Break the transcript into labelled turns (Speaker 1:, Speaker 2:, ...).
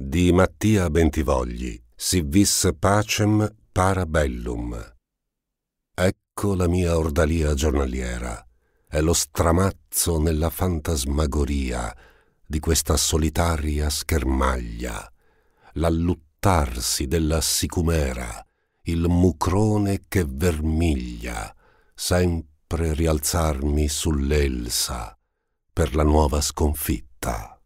Speaker 1: di Mattia Bentivogli, si vis pacem parabellum. Ecco la mia ordalia giornaliera, è lo stramazzo nella fantasmagoria di questa solitaria schermaglia, l'alluttarsi della sicumera, il mucrone che vermiglia, sempre rialzarmi sull'elsa per la nuova sconfitta.